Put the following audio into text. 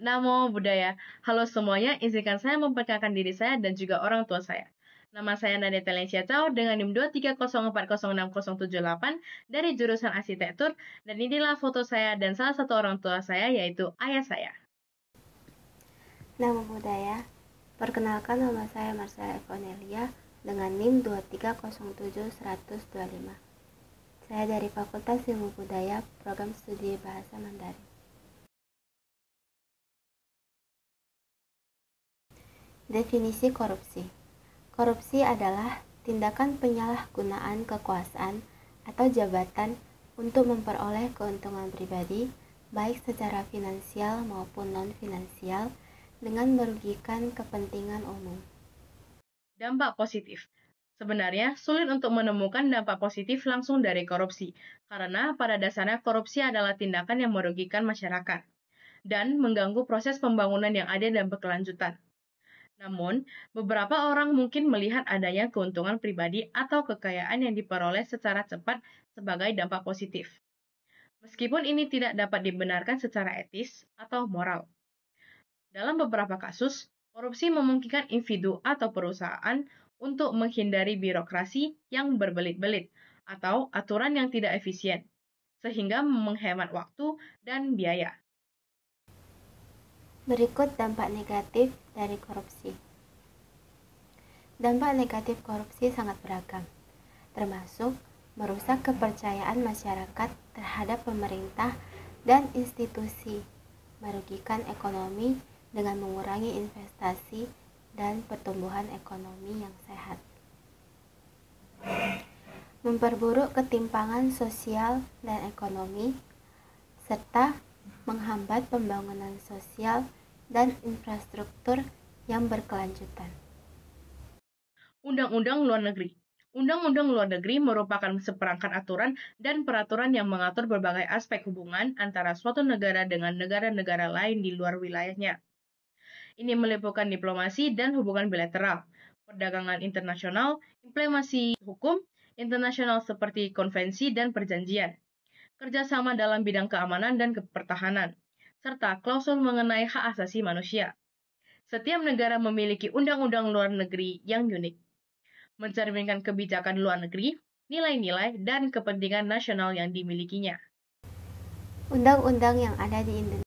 Namo Buddhaya. Halo semuanya, izinkan saya memperkenalkan diri saya dan juga orang tua saya. Nama saya Nadia Telensia Chow dengan NIM 2304060078 dari jurusan arsitektur dan inilah foto saya dan salah satu orang tua saya yaitu ayah saya. Namo budaya. Perkenalkan nama saya Marcella Evonelia dengan NIM 23071025. Saya dari Fakultas Ilmu Budaya, Program Studi Bahasa Mandarin. Definisi korupsi. Korupsi adalah tindakan penyalahgunaan kekuasaan atau jabatan untuk memperoleh keuntungan pribadi, baik secara finansial maupun non-finansial, dengan merugikan kepentingan umum. Dampak positif. Sebenarnya sulit untuk menemukan dampak positif langsung dari korupsi, karena pada dasarnya korupsi adalah tindakan yang merugikan masyarakat dan mengganggu proses pembangunan yang ada dan berkelanjutan. Namun, beberapa orang mungkin melihat adanya keuntungan pribadi atau kekayaan yang diperoleh secara cepat sebagai dampak positif. Meskipun ini tidak dapat dibenarkan secara etis atau moral. Dalam beberapa kasus, korupsi memungkinkan individu atau perusahaan untuk menghindari birokrasi yang berbelit-belit atau aturan yang tidak efisien, sehingga menghemat waktu dan biaya. Berikut dampak negatif dari korupsi. Dampak negatif korupsi sangat beragam, termasuk merusak kepercayaan masyarakat terhadap pemerintah dan institusi, merugikan ekonomi dengan mengurangi investasi dan pertumbuhan ekonomi yang sehat. Memperburuk ketimpangan sosial dan ekonomi serta menghambat pembangunan sosial dan infrastruktur yang berkelanjutan. Undang-Undang Luar Negeri Undang-Undang Luar Negeri merupakan seperangkat aturan dan peraturan yang mengatur berbagai aspek hubungan antara suatu negara dengan negara-negara lain di luar wilayahnya. Ini meliputkan diplomasi dan hubungan bilateral, perdagangan internasional, implementasi hukum internasional seperti konvensi dan perjanjian, kerjasama dalam bidang keamanan dan kepertahanan, serta klausul mengenai hak asasi manusia. Setiap negara memiliki undang-undang luar negeri yang unik, mencerminkan kebijakan luar negeri, nilai-nilai, dan kepentingan nasional yang dimilikinya. Undang-undang yang ada di Indonesia